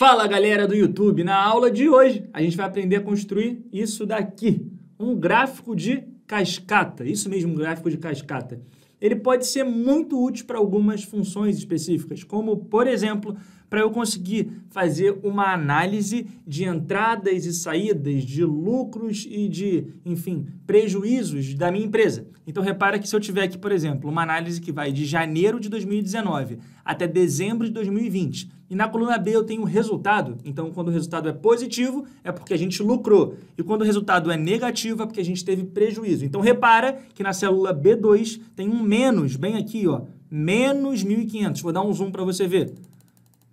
Fala galera do YouTube! Na aula de hoje a gente vai aprender a construir isso daqui, um gráfico de cascata, isso mesmo, um gráfico de cascata. Ele pode ser muito útil para algumas funções específicas, como por exemplo para eu conseguir fazer uma análise de entradas e saídas, de lucros e de, enfim, prejuízos da minha empresa. Então repara que se eu tiver aqui, por exemplo, uma análise que vai de janeiro de 2019 até dezembro de 2020, e na coluna B eu tenho o resultado. Então, quando o resultado é positivo, é porque a gente lucrou. E quando o resultado é negativo, é porque a gente teve prejuízo. Então, repara que na célula B2 tem um menos, bem aqui, ó. Menos 1.500. Vou dar um zoom para você ver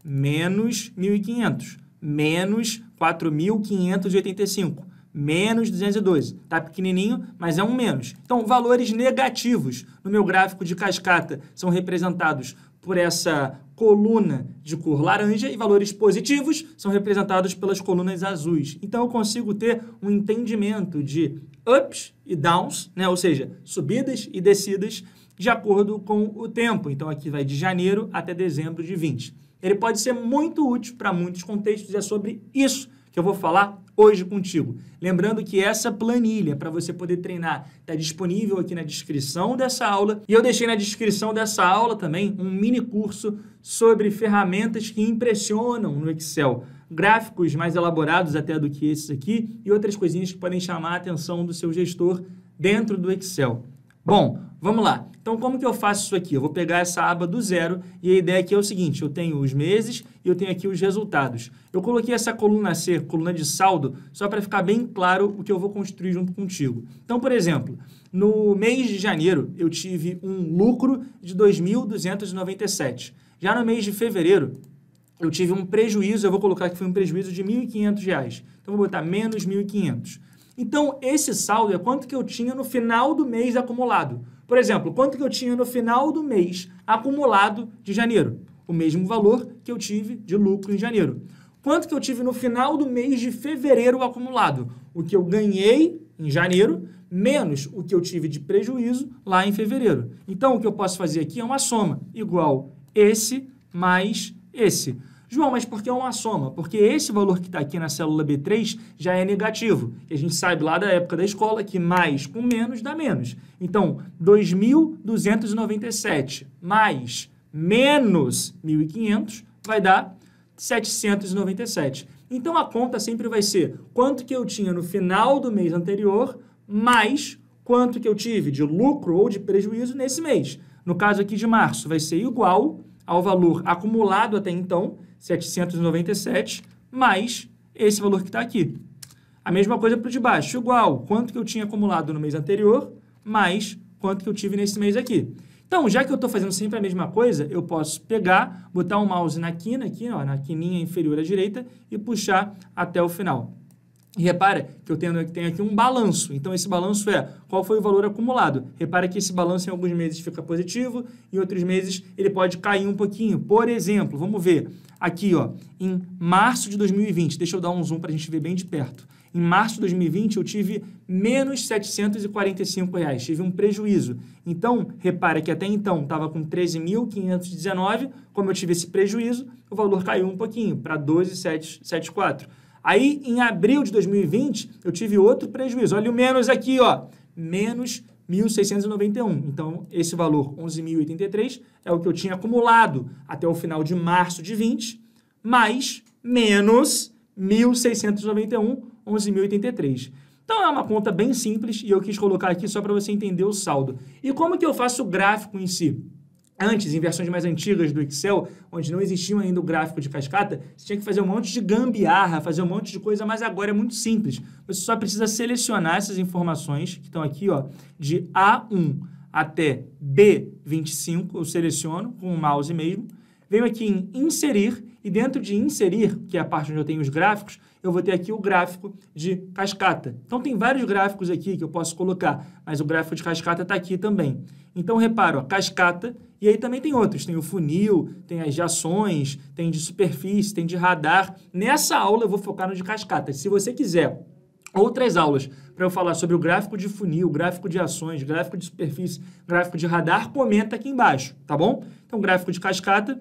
menos 1.500, menos 4.585, menos 212. Está pequenininho, mas é um menos. Então, valores negativos no meu gráfico de cascata são representados por essa coluna de cor laranja e valores positivos são representados pelas colunas azuis. Então, eu consigo ter um entendimento de ups e downs, né? ou seja, subidas e descidas, de acordo com o tempo. Então, aqui vai de janeiro até dezembro de 20. Ele pode ser muito útil para muitos contextos e é sobre isso que eu vou falar hoje contigo. Lembrando que essa planilha para você poder treinar está disponível aqui na descrição dessa aula e eu deixei na descrição dessa aula também um mini curso sobre ferramentas que impressionam no Excel. Gráficos mais elaborados até do que esses aqui e outras coisinhas que podem chamar a atenção do seu gestor dentro do Excel. Bom, vamos lá. Então, como que eu faço isso aqui? Eu vou pegar essa aba do zero e a ideia aqui é o seguinte, eu tenho os meses e eu tenho aqui os resultados. Eu coloquei essa coluna C, coluna de saldo, só para ficar bem claro o que eu vou construir junto contigo. Então, por exemplo, no mês de janeiro eu tive um lucro de 2.297. Já no mês de fevereiro, eu tive um prejuízo, eu vou colocar que foi um prejuízo de R$ 1.500. Então, vou botar menos 1.500. Então, esse saldo é quanto que eu tinha no final do mês acumulado. Por exemplo, quanto que eu tinha no final do mês acumulado de janeiro? O mesmo valor que eu tive de lucro em janeiro. Quanto que eu tive no final do mês de fevereiro acumulado? O que eu ganhei em janeiro menos o que eu tive de prejuízo lá em fevereiro. Então, o que eu posso fazer aqui é uma soma igual esse mais esse. João, mas por que é uma soma? Porque esse valor que está aqui na célula B3 já é negativo. E a gente sabe lá da época da escola que mais com menos dá menos. Então, 2.297 mais menos 1.500 vai dar 797. Então, a conta sempre vai ser quanto que eu tinha no final do mês anterior mais quanto que eu tive de lucro ou de prejuízo nesse mês. No caso aqui de março, vai ser igual ao valor acumulado até então, 797, mais esse valor que está aqui. A mesma coisa para o de baixo, igual quanto que eu tinha acumulado no mês anterior, mais quanto que eu tive nesse mês aqui. Então, já que eu estou fazendo sempre a mesma coisa, eu posso pegar, botar o um mouse na quina, aqui, ó, na quininha inferior à direita, e puxar até o final. E repara que eu tenho, tenho aqui um balanço. Então, esse balanço é qual foi o valor acumulado. Repara que esse balanço em alguns meses fica positivo, em outros meses ele pode cair um pouquinho. Por exemplo, vamos ver aqui, ó, em março de 2020, deixa eu dar um zoom para a gente ver bem de perto. Em março de 2020, eu tive menos R$ reais, tive um prejuízo. Então, repara que até então estava com 13.519, como eu tive esse prejuízo, o valor caiu um pouquinho para 12.774. Aí, em abril de 2020, eu tive outro prejuízo. Olha o menos aqui, ó. Menos 1.691. Então, esse valor, 11.083, é o que eu tinha acumulado até o final de março de 20, mais menos 1.691, 11.083. Então, é uma conta bem simples e eu quis colocar aqui só para você entender o saldo. E como que eu faço o gráfico em si? Antes, em versões mais antigas do Excel, onde não existia ainda o gráfico de cascata, você tinha que fazer um monte de gambiarra, fazer um monte de coisa, mas agora é muito simples. Você só precisa selecionar essas informações que estão aqui, ó, de A1 até B25, eu seleciono com o mouse mesmo, venho aqui em inserir e dentro de inserir, que é a parte onde eu tenho os gráficos, eu vou ter aqui o gráfico de cascata. Então tem vários gráficos aqui que eu posso colocar, mas o gráfico de cascata está aqui também. Então reparo, ó, cascata e aí também tem outros, tem o funil, tem as de ações, tem de superfície, tem de radar. Nessa aula eu vou focar no de cascata. Se você quiser outras aulas para eu falar sobre o gráfico de funil, gráfico de ações, gráfico de superfície, gráfico de radar, comenta aqui embaixo, tá bom? Então, gráfico de cascata,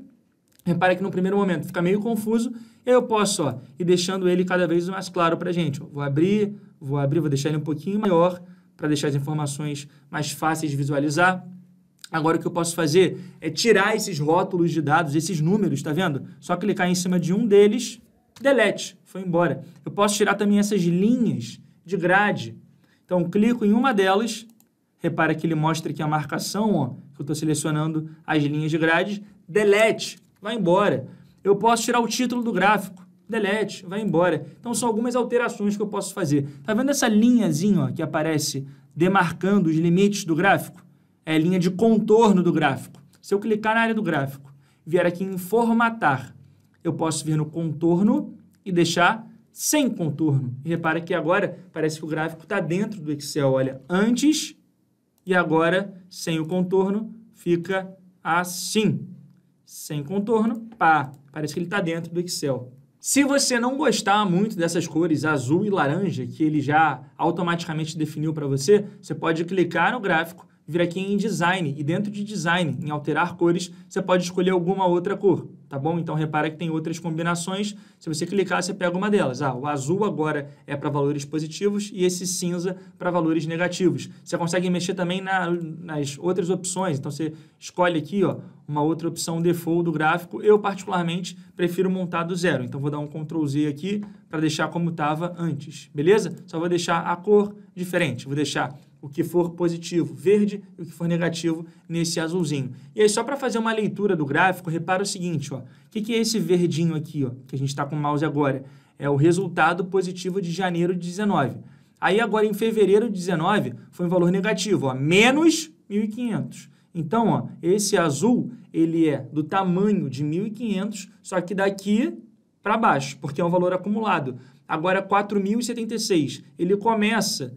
repara que no primeiro momento fica meio confuso, eu posso ó, ir deixando ele cada vez mais claro para a gente. vou abrir, vou abrir, vou deixar ele um pouquinho maior para deixar as informações mais fáceis de visualizar Agora o que eu posso fazer é tirar esses rótulos de dados, esses números, tá vendo? Só clicar em cima de um deles, delete, foi embora. Eu posso tirar também essas linhas de grade. Então clico em uma delas, repara que ele mostra aqui a marcação, ó, que eu estou selecionando as linhas de grade, delete, vai embora. Eu posso tirar o título do gráfico, delete, vai embora. Então são algumas alterações que eu posso fazer. Tá vendo essa linhazinha ó, que aparece demarcando os limites do gráfico? é, linha de contorno do gráfico. Se eu clicar na área do gráfico, vier aqui em formatar, eu posso vir no contorno e deixar sem contorno. E repara que agora parece que o gráfico está dentro do Excel. Olha, antes e agora sem o contorno fica assim. Sem contorno, pá, parece que ele está dentro do Excel. Se você não gostar muito dessas cores azul e laranja que ele já automaticamente definiu para você, você pode clicar no gráfico vir aqui em design e dentro de design, em alterar cores, você pode escolher alguma outra cor, tá bom? Então repara que tem outras combinações, se você clicar você pega uma delas. Ah, o azul agora é para valores positivos e esse cinza para valores negativos. Você consegue mexer também na, nas outras opções, então você escolhe aqui, ó, uma outra opção default do gráfico. Eu particularmente prefiro montar do zero, então vou dar um Ctrl Z aqui para deixar como estava antes, beleza? Só vou deixar a cor diferente, vou deixar o que for positivo verde e o que for negativo nesse azulzinho. E aí, só para fazer uma leitura do gráfico, repara o seguinte, ó. O que, que, é esse verdinho aqui, ó, que a gente está com o mouse agora? É o resultado positivo de janeiro de 19. Aí agora em fevereiro de 19 foi um valor negativo, ó, menos 1.500. Então, ó, esse azul, ele é do tamanho de 1.500, só que daqui para baixo, porque é um valor acumulado. Agora, 4.076, ele começa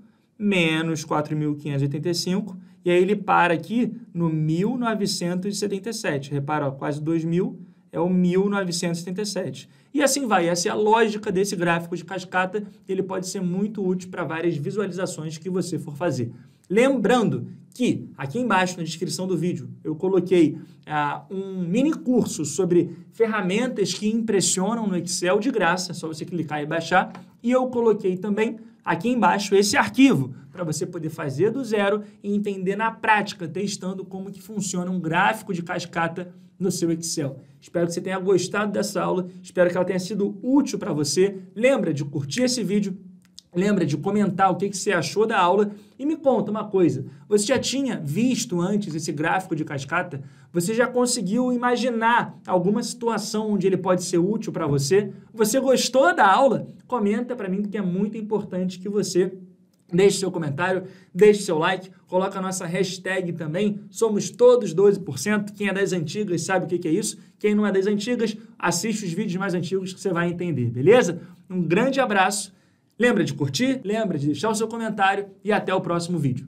menos 4.585, e aí ele para aqui no 1977. Repara, ó, quase 2.000 é o 1977. E assim vai, essa é a lógica desse gráfico de cascata, ele pode ser muito útil para várias visualizações que você for fazer. Lembrando que aqui embaixo na descrição do vídeo eu coloquei ah, um mini curso sobre ferramentas que impressionam no Excel de graça, é só você clicar e baixar. E eu coloquei também aqui embaixo esse arquivo para você poder fazer do zero e entender na prática, testando como que funciona um gráfico de cascata no seu Excel. Espero que você tenha gostado dessa aula, espero que ela tenha sido útil para você. Lembra de curtir esse vídeo, Lembra de comentar o que, que você achou da aula e me conta uma coisa. Você já tinha visto antes esse gráfico de cascata? Você já conseguiu imaginar alguma situação onde ele pode ser útil para você? Você gostou da aula? Comenta para mim que é muito importante que você Deixe seu comentário, deixe seu like, coloca a nossa hashtag também. Somos todos 12%. Quem é das antigas sabe o que é isso. Quem não é das antigas, assiste os vídeos mais antigos que você vai entender, beleza? Um grande abraço Lembra de curtir, lembra de deixar o seu comentário e até o próximo vídeo.